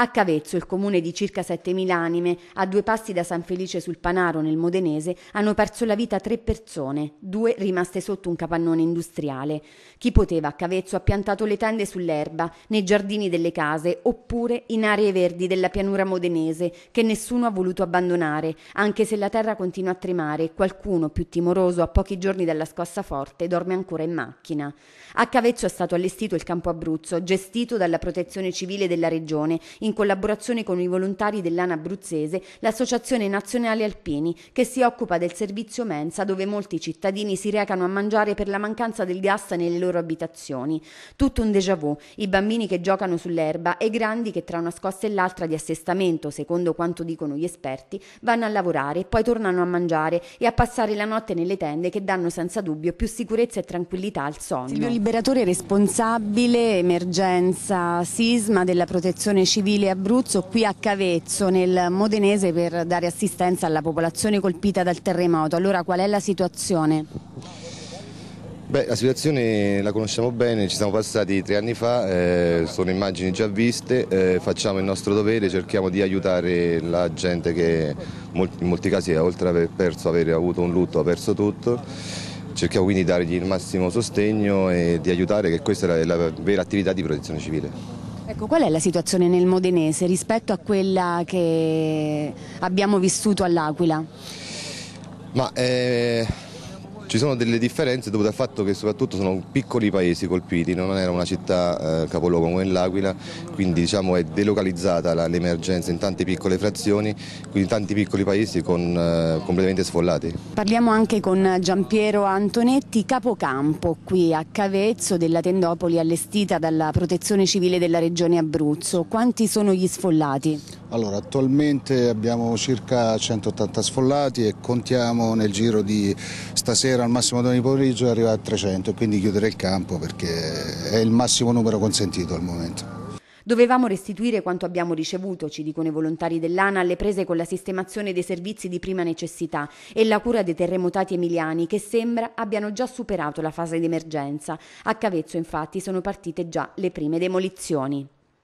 A Cavezzo, il comune di circa 7.000 anime, a due passi da San Felice sul Panaro nel Modenese, hanno perso la vita tre persone, due rimaste sotto un capannone industriale. Chi poteva a Cavezzo ha piantato le tende sull'erba, nei giardini delle case oppure in aree verdi della pianura modenese che nessuno ha voluto abbandonare, anche se la terra continua a tremare e qualcuno più timoroso a pochi giorni dalla scossa forte dorme ancora in macchina. A Cavezzo è stato allestito il campo Abruzzo, gestito dalla protezione civile della regione, in collaborazione con i volontari dell'ANA Abruzzese, l'Associazione Nazionale Alpini, che si occupa del servizio mensa dove molti cittadini si recano a mangiare per la mancanza del gas nelle loro abitazioni. Tutto un déjà vu, i bambini che giocano sull'erba e i grandi che tra una scossa e l'altra di assestamento, secondo quanto dicono gli esperti, vanno a lavorare, e poi tornano a mangiare e a passare la notte nelle tende che danno senza dubbio più sicurezza e tranquillità al sonno. Silvio Liberatore responsabile emergenza sisma della protezione civile Brasile Abruzzo qui a Cavezzo nel Modenese per dare assistenza alla popolazione colpita dal terremoto. Allora qual è la situazione? Beh, la situazione la conosciamo bene, ci siamo passati tre anni fa, eh, sono immagini già viste, eh, facciamo il nostro dovere, cerchiamo di aiutare la gente che in molti casi oltre ad aver perso, aver avuto un lutto, ha perso tutto. Cerchiamo quindi di dargli il massimo sostegno e di aiutare, che questa è la, la vera attività di protezione civile. Ecco, qual è la situazione nel Modenese rispetto a quella che abbiamo vissuto all'Aquila? Ma eh, ci sono delle differenze dovute al fatto che soprattutto sono piccoli paesi colpiti, non era una città eh, capoluogo come l'Aquila, quindi diciamo, è delocalizzata l'emergenza in tante piccole frazioni, quindi in tanti piccoli paesi con, eh, completamente sfollati. Parliamo anche con Giampiero Antonetti, capocampo qui a Cavezzo della tendopoli allestita dalla protezione civile della regione Abruzzo. Quanti sono gli sfollati? Allora, attualmente abbiamo circa 180 sfollati e contiamo nel giro di stasera stasera al massimo domani pomeriggio e arrivare a 300 e quindi chiudere il campo perché è il massimo numero consentito al momento. Dovevamo restituire quanto abbiamo ricevuto, ci dicono i volontari dell'ANA, alle prese con la sistemazione dei servizi di prima necessità e la cura dei terremotati emiliani che sembra abbiano già superato la fase di emergenza. A Cavezzo infatti sono partite già le prime demolizioni.